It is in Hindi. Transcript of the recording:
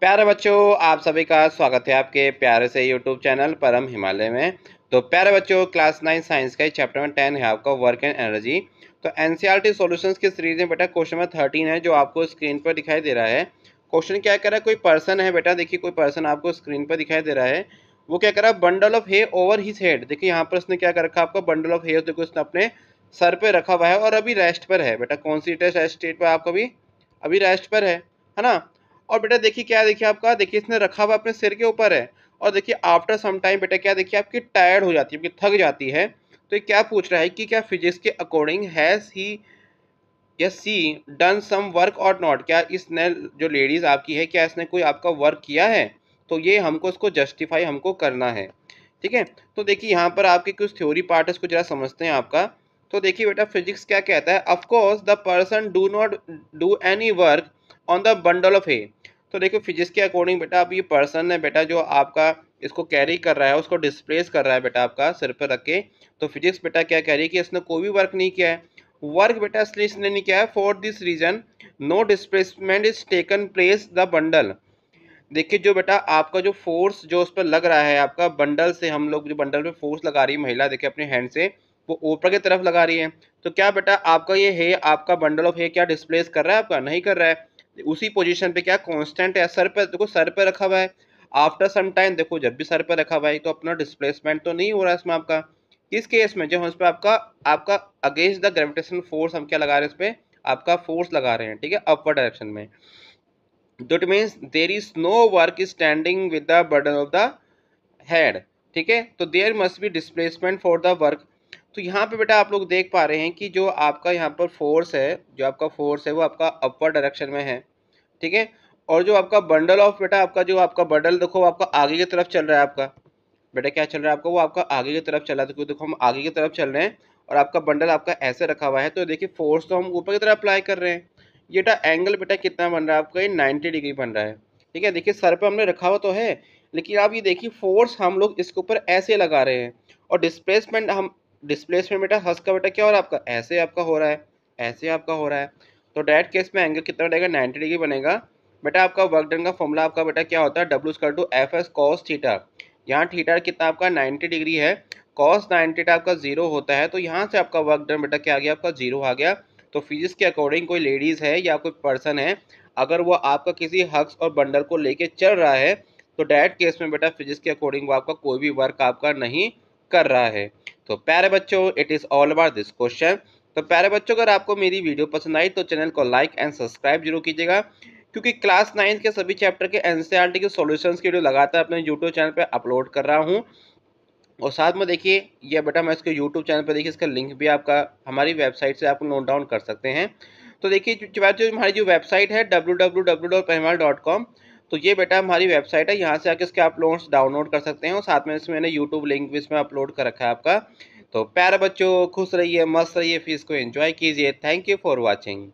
प्यारे बच्चों आप सभी का स्वागत है आपके प्यारे से यूट्यूब चैनल परम हिमालय में तो प्यारे बच्चों क्लास नाइन साइंस का चैप्टर में टेन है आपका वर्क एंड एनर्जी तो N C R T solution की सीरीज में बेटा क्वेश्चन नंबर थर्टीन है जो आपको स्क्रीन पर दिखाई दे रहा है क्वेश्चन क्या कर रहा है कोई पर्सन है बेटा देखिए कोई पर्सन आपको स्क्रीन पर दिखाई दे रहा है वो क्या कर रहा है bundle of hay over his head देखिए यहाँ पर उसने क्या कर रखा आपका बंडल ऑफ हेयर देखो उसने अपने सर पे रखा हुआ है और अभी रेस्ट पर है बेटा कौन सी स्टेट पर आपको अभी अभी रेस्ट पर है है ना और बेटा देखिए क्या देखिए आपका देखिए इसने रखा हुआ अपने सिर के ऊपर है और देखिए आफ्टर सम टाइम बेटा क्या देखिए आपकी टायर्ड हो जाती है आपकी थक जाती है तो ये क्या पूछ रहा है कि क्या फिजिक्स के अकॉर्डिंग हैज़ ही या सी डन सम वर्क और नॉट क्या इसने जो लेडीज़ आपकी है क्या इसने कोई आपका वर्क किया है तो ये हमको इसको जस्टिफाई हमको करना है ठीक है तो देखिए यहाँ पर आपके कुछ थ्योरी पार्ट है जरा समझते हैं आपका तो देखिए बेटा फिजिक्स क्या कहता है of course the person do not do any work on the bundle of hay तो देखो फिजिक्स के अकॉर्डिंग बेटा अब ये पर्सन है बेटा जो आपका इसको कैरी कर रहा है उसको डिस्प्लेस कर रहा है बेटा आपका सिर पर रख के तो फिजिक्स बेटा क्या कह रही है कि इसने कोई भी वर्क नहीं किया है वर्क बेटा इसलिए इसने नहीं किया है for this reason no displacement is taken place the bundle देखिए जो बेटा आपका जो फोर्स जो उस पर लग रहा है आपका बंडल से हम लोग जो बंडल पे फोर्स लगा रही है महिला देखिए अपने हैंड से वो ऊपर की तरफ लगा रही है तो क्या बेटा आपका ये है आपका बंडल ऑफ है क्या डिस्प्लेस कर रहा है आपका नहीं कर रहा है उसी पोजीशन पे क्या कांस्टेंट है सर पे देखो सर पे रखा हुआ है आफ्टर सम टाइम देखो जब भी सर पे रखा हुआ है तो अपना डिस्प्लेसमेंट तो नहीं हो रहा है इसमें आपका किस केस में जो हम इस पर आपका आपका अगेंस्ट द ग्रेविटेशन फोर्स हम क्या लगा रहे हैं इस पर आपका फोर्स लगा रहे हैं ठीक है अपवर डायरेक्शन में that means there is no work standing with the burden of the head ठीक है तो there must be displacement for the work तो यहाँ पे बेटा आप लोग देख पा रहे हैं कि जो आपका यहाँ पर फोर्स है जो आपका फोर्स है वो आपका अपवर डायरेक्शन में है ठीक है और जो आपका बंडल ऑफ बेटा आपका जो आपका बंडल देखो वो आपका आगे की तरफ चल रहा है आपका बेटा क्या चल रहा है आपका वो आपका आगे की तरफ चल रहा है तो देखो हम आगे की तरफ चल रहे हैं और आपका बंडल आपका ऐसे रखा हुआ है तो देखिए फोर्स तो हम ऊपर की तरफ अप्लाई कर रहे हैं ये बेटा एंगल बेटा कितना बन रहा है आपका ये नाइन्टी डिग्री बन रहा है ठीक है देखिए सर पर हमने रखा हुआ तो है लेकिन आप ये देखिए फोर्स हम लोग इसके ऊपर ऐसे लगा रहे हैं और डिस्प्लेसमेंट हम डिस्प्लेसमेंट बेटा हस का बेटा क्या हो रहा है आपका ऐसे आपका हो रहा है ऐसे आपका हो रहा है तो डायरेक्ट केस में एंगल कितना बनेगा नाइन्टी डिग्री बनेगा बेटा आपका वर्क डन का फॉर्मूला आपका बेटा क्या होता है W square to F S cos theta यहाँ थीटा कितना आपका नाइन्टी डिग्री है कॉस नाइन्टी आपका जीरो होता है तो यहाँ से आपका वर्क डन बेटा क्या आ गया आपका जीरो आ गया तो फिजिक्स के अकॉर्डिंग कोई लेडीज़ है या कोई पर्सन है अगर वो आपका किसी हक्स और बंडल को लेके चल रहा है तो डायरेक्ट केस में बेटा फिजिक्स के अकॉर्डिंग वो आपका कोई भी वर्क आपका नहीं कर रहा है तो प्यारे बच्चों it is all about this question तो प्यारे बच्चों अगर आपको मेरी वीडियो पसंद आई तो चैनल को लाइक एंड सब्सक्राइब जरूर कीजिएगा क्योंकि क्लास नाइन्थ के सभी चैप्टर के एन के सोल्यूशन की वीडियो लगातार अपने यूट्यूब चैनल पर अपलोड कर रहा हूँ और साथ में देखिए यह बेटा मैं इसके यूट्यूब चैनल पर देखिए इसका लिंक भी आपका हमारी वेबसाइट से आप नोट डाउन कर सकते हैं तो देखिए जो हमारी जो वेबसाइट है डब्ल्यू डब्ल्यू डब्ल्यू डॉट तो ये बेटा हमारी वेबसाइट है यहाँ से आके इसके आप लोन्स डाउनलोड कर सकते हैं और साथ में इसमें मैंने यूट्यूब लिंक भी इसमें अपलोड कर रखा है आपका तो प्यारे बच्चों खुश रहिए मस्त रहिए फिर इसको एंजॉय कीजिए थैंक यू फॉर वॉचिंग